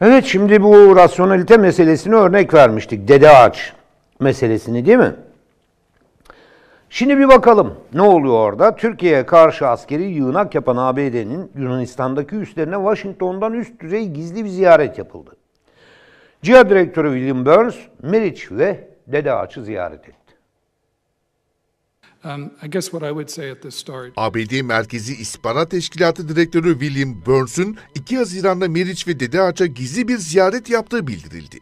Evet şimdi bu rasyonalite meselesini örnek vermiştik. Dede ağaç meselesini değil mi? Şimdi bir bakalım ne oluyor orada? Türkiye'ye karşı askeri yığınak yapan ABD'nin Yunanistan'daki üslerine Washington'dan üst düzey gizli bir ziyaret yapıldı. CIA direktörü William Burns, Meriç ve Dede Ağaç'ı ziyaret etti. Um, ABD Merkezi İstihbarat Teşkilatı Direktörü William Burns'un 2 Haziran'da Meriç ve Dede Ağaç'a gizli bir ziyaret yaptığı bildirildi.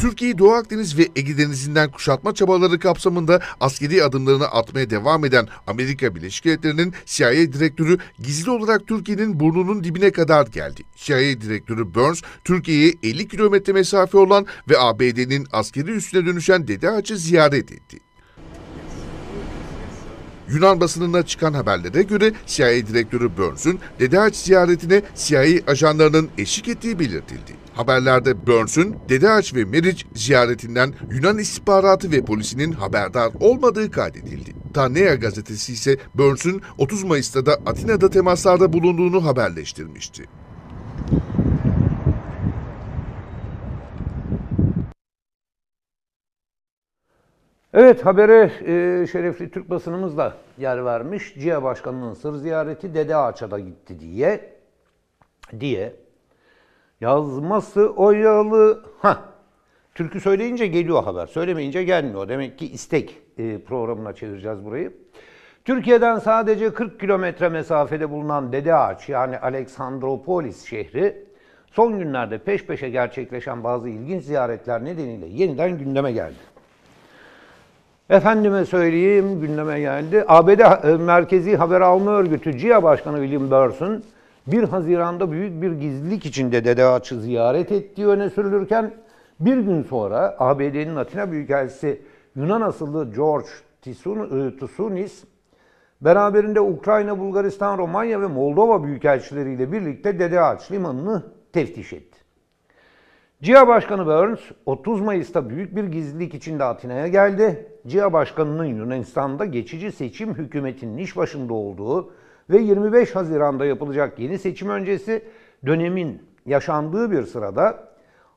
Türkiye'yi Doğu Akdeniz ve Ege Denizi'nden kuşatma çabaları kapsamında askeri adımlarını atmaya devam eden Amerika Birleşik Devletleri'nin CIA direktörü gizli olarak Türkiye'nin burnunun dibine kadar geldi. CIA direktörü Burns, Türkiye'ye 50 kilometre mesafe olan ve ABD'nin askeri üssüne dönüşen Dede Ağaç'ı ziyaret etti. Yunan basınına çıkan haberlere göre CIA direktörü Burns'ün Dede Ağaç ziyaretine CIA ajanlarının eşlik ettiği belirtildi. Haberlerde Burns'ün Dede Ağaç ve Meriç ziyaretinden Yunan istihbaratı ve polisinin haberdar olmadığı kaydedildi. Tanea gazetesi ise Burns'ün 30 Mayıs'ta da Atina'da temaslarda bulunduğunu haberleştirmişti. Evet habere e, şerefli Türk basınımız da yer vermiş. CIA Başkanı'nın sır ziyareti Dede Ağaç'a gitti diye diye yazması oyalı. Ha. Türkü söyleyince geliyor haber. Söylemeyince gelmiyor. Demek ki istek e, programına çevireceğiz burayı. Türkiye'den sadece 40 kilometre mesafede bulunan Dede Ağaç yani Aleksandropolis şehri son günlerde peş peşe gerçekleşen bazı ilginç ziyaretler nedeniyle yeniden gündeme geldi. Efendime söyleyeyim gündeme geldi. ABD e, Merkezi Haber Alma Örgütü CIA Başkanı William Burson 1 Haziran'da büyük bir gizlilik içinde Dede Ağaç'ı ziyaret ettiği öne sürülürken bir gün sonra ABD'nin Atina Büyükelçisi Yunan asıllı George Tisunis e, beraberinde Ukrayna, Bulgaristan, Romanya ve Moldova büyükelçileriyle birlikte Dede Ağaç limanını teftiş etti. CIA Başkanı Burns 30 Mayıs'ta büyük bir gizlilik içinde Atina'ya geldi CIA Başkanı'nın Yunanistan'da geçici seçim hükümetinin iş başında olduğu ve 25 Haziran'da yapılacak yeni seçim öncesi dönemin yaşandığı bir sırada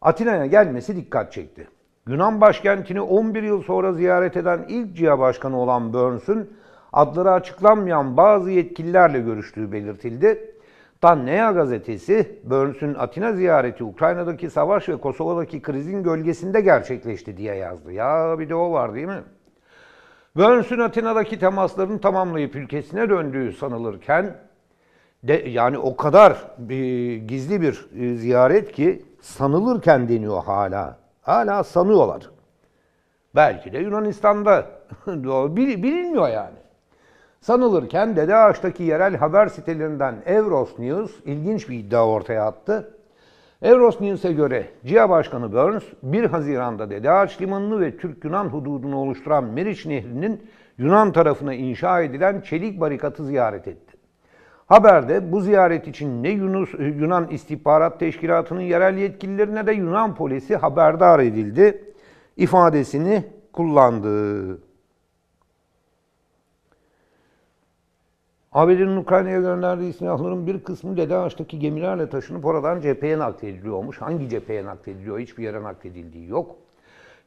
Atina'ya gelmesi dikkat çekti. Yunan başkentini 11 yıl sonra ziyaret eden ilk CIA Başkanı olan Burns'ün adları açıklanmayan bazı yetkililerle görüştüğü belirtildi. Tannea gazetesi, Burns'ün Atina ziyareti Ukrayna'daki savaş ve Kosova'daki krizin gölgesinde gerçekleşti diye yazdı. Ya bir de o var değil mi? ve Önsün Atina'daki temaslarını tamamlayıp ülkesine döndüğü sanılırken de, yani o kadar e, gizli bir e, ziyaret ki sanılırken deniyor hala. Hala sanıyorlar. Belki de Yunanistan'da Bil, bilinmiyor yani. Sanılırken Dede Ağaç'taki yerel haber sitelerinden Evros News ilginç bir iddia ortaya attı. Eurosnews'e göre CIA Başkanı Burns, 1 Haziran'da Dede Ağaç Limanı'nı ve Türk-Yunan hududunu oluşturan Meriç Nehri'nin Yunan tarafına inşa edilen çelik barikatı ziyaret etti. Haberde bu ziyaret için ne Yunus, e, Yunan İstihbarat Teşkilatı'nın yerel yetkililerine de Yunan polisi haberdar edildi ifadesini kullandı. ABD'nin Ukrayna'ya gönderdiği silahların bir kısmı Ledaş'taki gemilerle taşınıp oradan cepheye naklediliyormuş. Hangi cepheye naklediliyor? Hiçbir yere nakledildiği yok.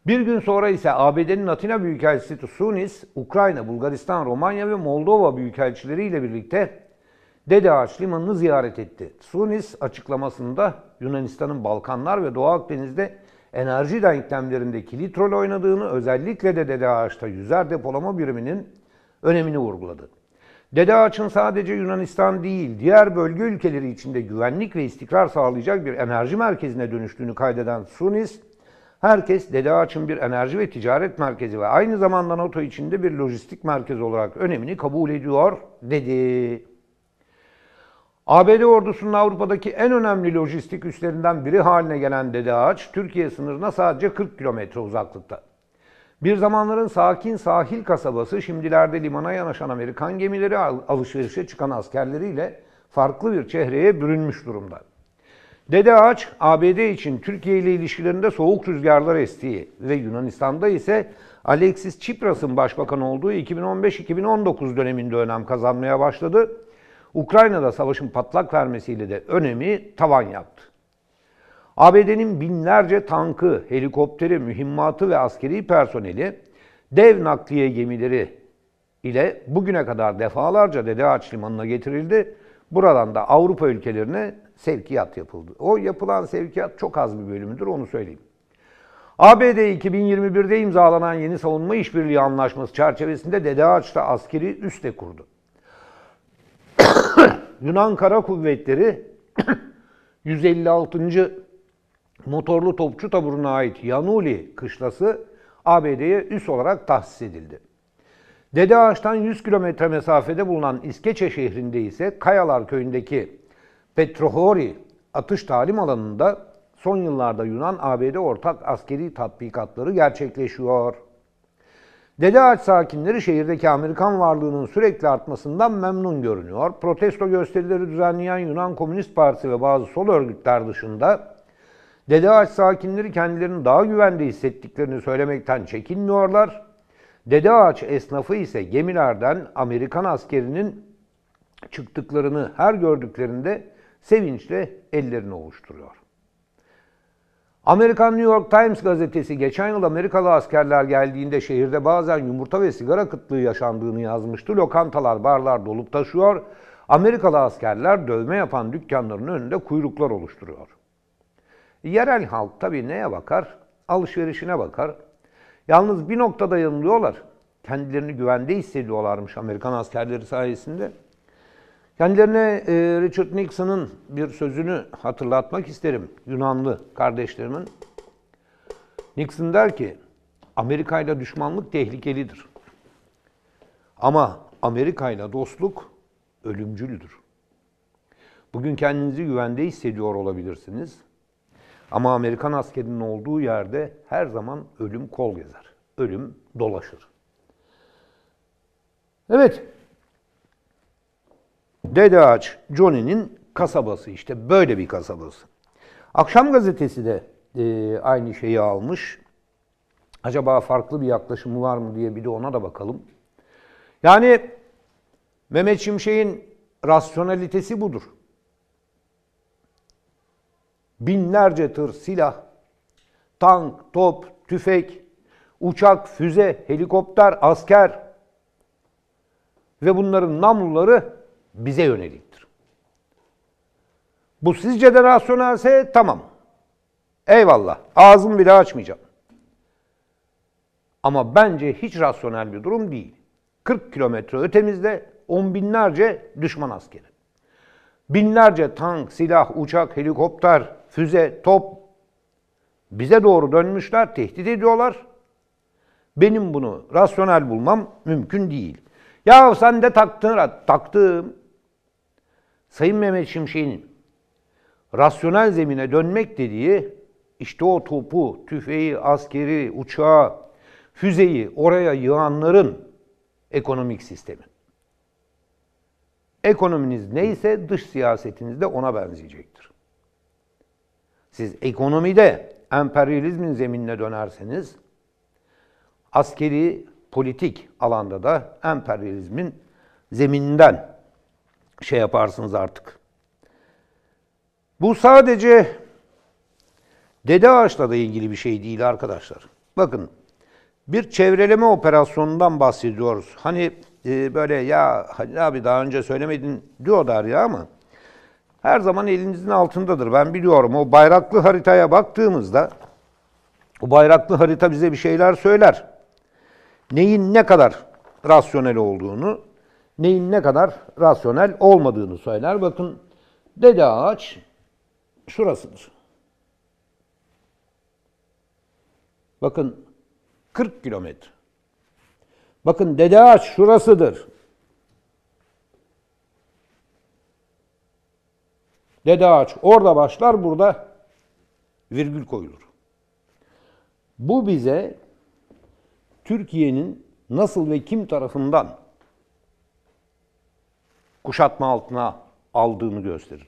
Bir gün sonra ise ABD'nin Atina Büyükelçisi Tusunis, Ukrayna, Bulgaristan, Romanya ve Moldova büyükelçileriyle birlikte Dede Ağaç Limanı'nı ziyaret etti. Tusunis açıklamasında Yunanistan'ın Balkanlar ve Doğu Akdeniz'de enerji denklemlerinde kilit rol oynadığını, özellikle de Dede Ağaç'ta yüzer depolama biriminin önemini vurguladı. Dede Ağaç'ın sadece Yunanistan değil, diğer bölge ülkeleri içinde güvenlik ve istikrar sağlayacak bir enerji merkezine dönüştüğünü kaydeden Sunis, herkes Dede Ağaç'ın bir enerji ve ticaret merkezi ve aynı zamanda NATO içinde bir lojistik merkez olarak önemini kabul ediyor, dedi. ABD ordusunun Avrupa'daki en önemli lojistik üslerinden biri haline gelen Dede Ağaç, Türkiye sınırına sadece 40 kilometre uzaklıkta. Bir zamanların sakin sahil kasabası şimdilerde limana yanaşan Amerikan gemileri alışverişe çıkan askerleriyle farklı bir çehreye bürünmüş durumda. Dede Ağaç, ABD için Türkiye ile ilişkilerinde soğuk rüzgarlar estiği ve Yunanistan'da ise Alexis Tsipras'ın başbakan olduğu 2015-2019 döneminde önem kazanmaya başladı. Ukrayna'da savaşın patlak vermesiyle de önemi tavan yaptı. ABD'nin binlerce tankı, helikopteri, mühimmatı ve askeri personeli dev nakliye gemileri ile bugüne kadar defalarca Dede Ağaç Limanı'na getirildi. Buradan da Avrupa ülkelerine sevkiyat yapıldı. O yapılan sevkiyat çok az bir bölümüdür onu söyleyeyim. ABD 2021'de imzalanan yeni savunma işbirliği anlaşması çerçevesinde Dede Ağaç'ta askeri üste kurdu. Yunan Kara Kuvvetleri 156. motorlu topçu taburuna ait Yanuli kışlası ABD'ye üs olarak tahsis edildi. Dede Ağaç'tan 100 kilometre mesafede bulunan İskeçe şehrinde ise Kayalar köyündeki Petrohori atış talim alanında son yıllarda Yunan-ABD ortak askeri tatbikatları gerçekleşiyor. Dede Ağaç sakinleri şehirdeki Amerikan varlığının sürekli artmasından memnun görünüyor. Protesto gösterileri düzenleyen Yunan Komünist Partisi ve bazı sol örgütler dışında Dede Ağaç sakinleri kendilerini daha güvende hissettiklerini söylemekten çekinmiyorlar. Dede Ağaç esnafı ise gemilerden Amerikan askerinin çıktıklarını her gördüklerinde sevinçle ellerini ovuşturuyor. Amerikan New York Times gazetesi geçen yıl Amerikalı askerler geldiğinde şehirde bazen yumurta ve sigara kıtlığı yaşandığını yazmıştı. Lokantalar, barlar dolup taşıyor. Amerikalı askerler dövme yapan dükkanların önünde kuyruklar oluşturuyor. Yerel halk tabii neye bakar? Alışverişine bakar. Yalnız bir noktada yanılıyorlar. Kendilerini güvende hissediyorlarmış Amerikan askerleri sayesinde. Kendilerine e, Richard Nixon'ın bir sözünü hatırlatmak isterim. Yunanlı kardeşlerimin. Nixon der ki, Amerika ile düşmanlık tehlikelidir. Ama Amerika ile dostluk ölümcüldür. Bugün kendinizi güvende hissediyor olabilirsiniz. Ama Amerikan askerinin olduğu yerde her zaman ölüm kol gezer. Ölüm dolaşır. Evet. Dede Ağaç Johnny'nin kasabası işte böyle bir kasabası. Akşam gazetesi de e, aynı şeyi almış. Acaba farklı bir yaklaşımı var mı diye bir de ona da bakalım. Yani Mehmet Şimşek'in rasyonalitesi budur binlerce tır silah, tank, top, tüfek, uçak, füze, helikopter, asker ve bunların namluları bize yöneliktir. Bu sizce de rasyonelse tamam. Eyvallah. Ağzımı bile açmayacağım. Ama bence hiç rasyonel bir durum değil. 40 kilometre ötemizde on binlerce düşman askeri. Binlerce tank, silah, uçak, helikopter, füze, top bize doğru dönmüşler, tehdit ediyorlar. Benim bunu rasyonel bulmam mümkün değil. Ya sen de taktın, taktım. Sayın Mehmet Şimşek'in rasyonel zemine dönmek dediği işte o topu, tüfeği, askeri, uçağı, füzeyi oraya yığanların ekonomik sistemi. Ekonominiz neyse dış siyasetiniz de ona benzeyecek. Siz ekonomide emperyalizmin zeminine dönerseniz askeri politik alanda da emperyalizmin zemininden şey yaparsınız artık. Bu sadece dede ağaçla da ilgili bir şey değil arkadaşlar. Bakın bir çevreleme operasyonundan bahsediyoruz. Hani e, böyle ya Halil abi daha önce söylemedin diyorlar ya ama her zaman elinizin altındadır. Ben biliyorum o bayraklı haritaya baktığımızda o bayraklı harita bize bir şeyler söyler. Neyin ne kadar rasyonel olduğunu, neyin ne kadar rasyonel olmadığını söyler. Bakın dede ağaç şurasıdır. Bakın 40 kilometre. Bakın dede ağaç şurasıdır. Dede ağaç orada başlar, burada virgül koyulur. Bu bize Türkiye'nin nasıl ve kim tarafından kuşatma altına aldığını gösterir.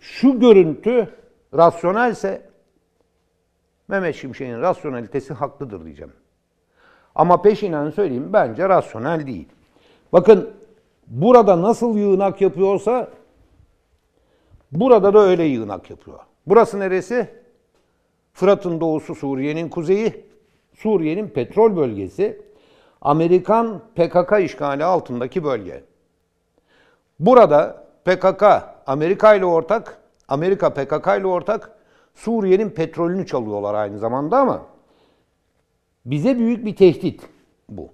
Şu görüntü rasyonelse Mehmet Şimşek'in rasyonalitesi haklıdır diyeceğim. Ama peşinen söyleyeyim bence rasyonel değil. Bakın burada nasıl yığınak yapıyorsa Burada da öyle yığınak yapıyor. Burası neresi? Fırat'ın doğusu Suriye'nin kuzeyi, Suriye'nin petrol bölgesi, Amerikan PKK işgali altındaki bölge. Burada PKK Amerika ile ortak, Amerika PKK ile ortak Suriye'nin petrolünü çalıyorlar aynı zamanda ama bize büyük bir tehdit bu.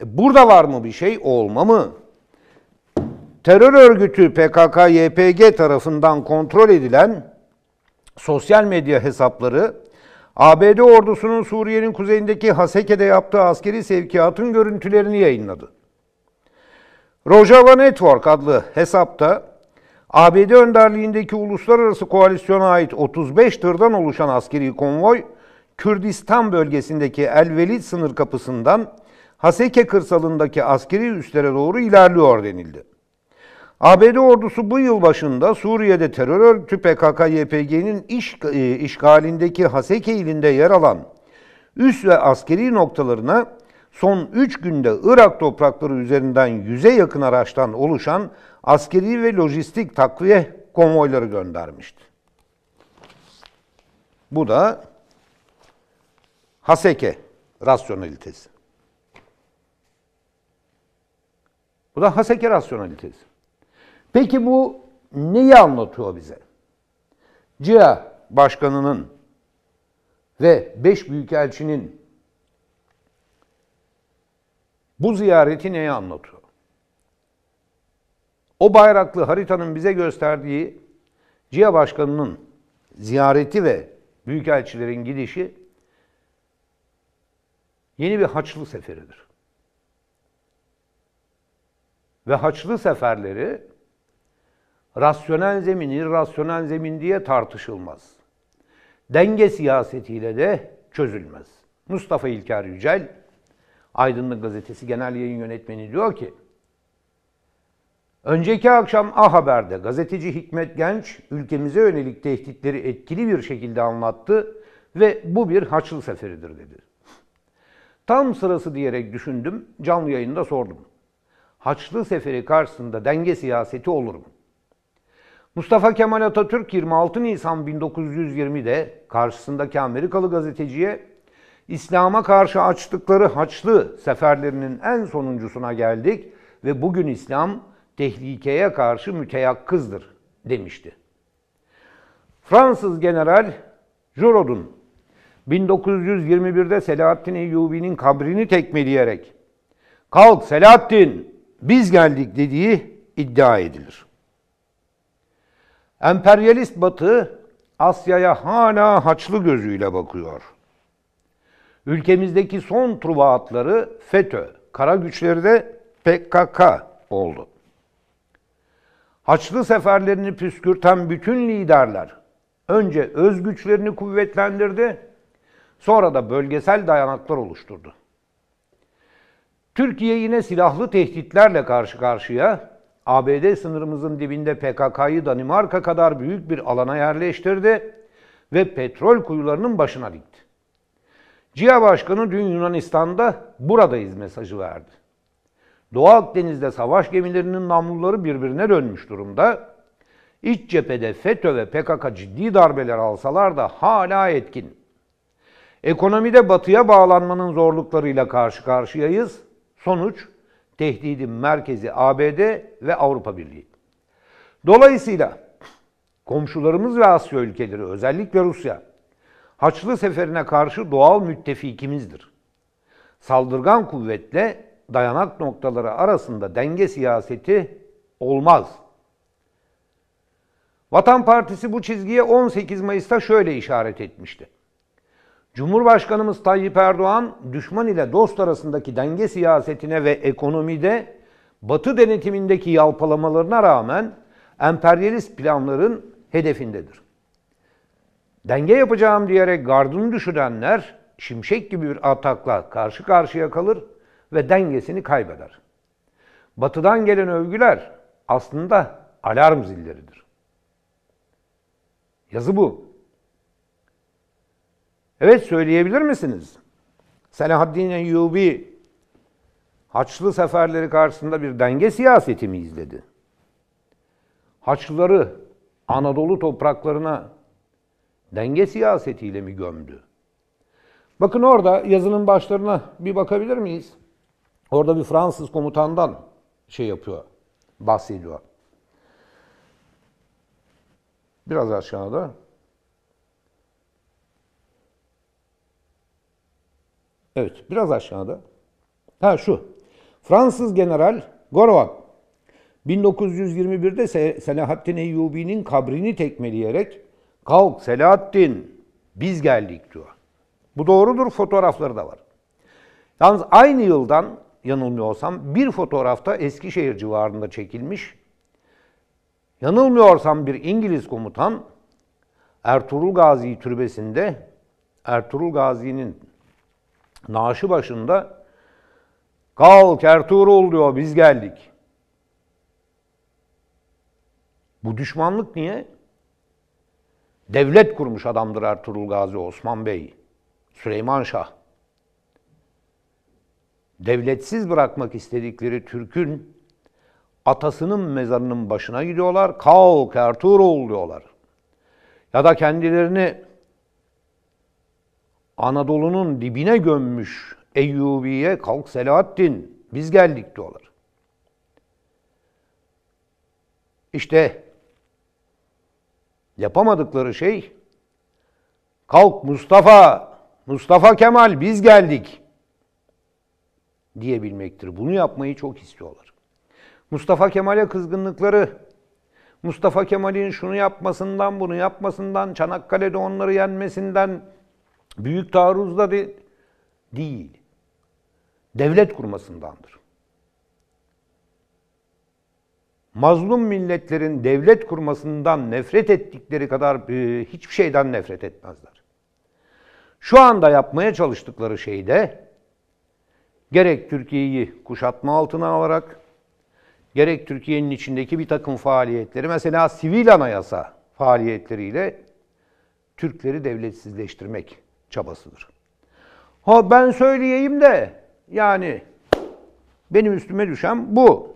E burada var mı bir şey? Olma mı? terör örgütü PKK-YPG tarafından kontrol edilen sosyal medya hesapları ABD ordusunun Suriye'nin kuzeyindeki Haseke'de yaptığı askeri sevkiyatın görüntülerini yayınladı. Rojava Network adlı hesapta ABD önderliğindeki uluslararası koalisyona ait 35 tırdan oluşan askeri konvoy Kürdistan bölgesindeki Elvelid sınır kapısından Haseke kırsalındaki askeri üslere doğru ilerliyor denildi. ABD ordusu bu yıl başında Suriye'de terör örgütü PKK-YPG'nin iş, e, işgalindeki Haseke ilinde yer alan üs ve askeri noktalarına son 3 günde Irak toprakları üzerinden 100'e yakın araçtan oluşan askeri ve lojistik takviye konvoyları göndermişti. Bu da Haseke rasyonalitesi. Bu da Haseke rasyonalitesi. Peki bu neyi anlatıyor bize? CIA Başkanı'nın ve beş büyükelçinin bu ziyareti neyi anlatıyor? O bayraklı haritanın bize gösterdiği CIA Başkanı'nın ziyareti ve büyükelçilerin gidişi yeni bir Haçlı seferidir. Ve Haçlı seferleri rasyonel zemin, irrasyonel zemin diye tartışılmaz. Denge siyasetiyle de çözülmez. Mustafa İlker Yücel, Aydınlık Gazetesi Genel Yayın Yönetmeni diyor ki, Önceki akşam A Haber'de gazeteci Hikmet Genç ülkemize yönelik tehditleri etkili bir şekilde anlattı ve bu bir haçlı seferidir dedi. Tam sırası diyerek düşündüm, canlı yayında sordum. Haçlı seferi karşısında denge siyaseti olur mu? Mustafa Kemal Atatürk 26 Nisan 1920'de karşısındaki Amerikalı gazeteciye İslam'a karşı açtıkları Haçlı seferlerinin en sonuncusuna geldik ve bugün İslam tehlikeye karşı müteyakkızdır demişti. Fransız General Giraud'un 1921'de Selahattin Eyyubi'nin kabrini tekmeleyerek "Kalk Selahattin, biz geldik." dediği iddia edilir. Emperyalist Batı Asya'ya hala haçlı gözüyle bakıyor. Ülkemizdeki son truva atları FETÖ, kara güçleri de PKK oldu. Haçlı seferlerini püskürten bütün liderler önce öz güçlerini kuvvetlendirdi, sonra da bölgesel dayanaklar oluşturdu. Türkiye yine silahlı tehditlerle karşı karşıya ABD sınırımızın dibinde PKK'yı Danimarka kadar büyük bir alana yerleştirdi ve petrol kuyularının başına dikti. CIA Başkanı dün Yunanistan'da buradayız mesajı verdi. Doğu Akdeniz'de savaş gemilerinin namluları birbirine dönmüş durumda. İç cephede FETÖ ve PKK ciddi darbeler alsalar da hala etkin. Ekonomide batıya bağlanmanın zorluklarıyla karşı karşıyayız. Sonuç Tehdidin merkezi ABD ve Avrupa Birliği. Dolayısıyla komşularımız ve Asya ülkeleri özellikle Rusya Haçlı Seferi'ne karşı doğal müttefikimizdir. Saldırgan kuvvetle dayanak noktaları arasında denge siyaseti olmaz. Vatan Partisi bu çizgiye 18 Mayıs'ta şöyle işaret etmişti. Cumhurbaşkanımız Tayyip Erdoğan düşman ile dost arasındaki denge siyasetine ve ekonomide Batı denetimindeki yalpalamalarına rağmen emperyalist planların hedefindedir. Denge yapacağım diyerek gardını düşürenler şimşek gibi bir atakla karşı karşıya kalır ve dengesini kaybeder. Batıdan gelen övgüler aslında alarm zilleridir. Yazı bu. Evet söyleyebilir misiniz? Selahaddin Eyyubi Haçlı seferleri karşısında bir denge siyaseti mi izledi? Haçlıları Anadolu topraklarına denge siyasetiyle mi gömdü? Bakın orada yazının başlarına bir bakabilir miyiz? Orada bir Fransız komutandan şey yapıyor, bahsediyor. Biraz aşağıda. Evet, biraz aşağıda. Ha şu. Fransız General Gorouan 1921'de Selahattin Eyyubi'nin kabrini tekmeleyerek "Kalk Selahattin, biz geldik." diyor. Bu doğrudur, fotoğrafları da var. Yalnız aynı yıldan yanılmıyorsam bir fotoğrafta Eskişehir civarında çekilmiş. Yanılmıyorsam bir İngiliz komutan Ertuğrul Gazi türbesinde Ertuğrul Gazi'nin naaşı başında kalk Ertuğrul diyor biz geldik. Bu düşmanlık niye? Devlet kurmuş adamdır Ertuğrul Gazi Osman Bey, Süleyman Şah. Devletsiz bırakmak istedikleri Türk'ün atasının mezarının başına gidiyorlar. Kalk Ertuğrul diyorlar. Ya da kendilerini Anadolu'nun dibine gömmüş Eyyubi'ye kalk Selahattin biz geldik diyorlar. İşte yapamadıkları şey kalk Mustafa, Mustafa Kemal biz geldik diyebilmektir. Bunu yapmayı çok istiyorlar. Mustafa Kemal'e kızgınlıkları, Mustafa Kemal'in şunu yapmasından, bunu yapmasından, Çanakkale'de onları yenmesinden, büyük taarruzda de değil. Devlet kurmasındandır. Mazlum milletlerin devlet kurmasından nefret ettikleri kadar e, hiçbir şeyden nefret etmezler. Şu anda yapmaya çalıştıkları şey de gerek Türkiye'yi kuşatma altına alarak gerek Türkiye'nin içindeki bir takım faaliyetleri mesela sivil anayasa faaliyetleriyle Türkleri devletsizleştirmek çabasıdır. Ha ben söyleyeyim de yani benim üstüme düşen bu.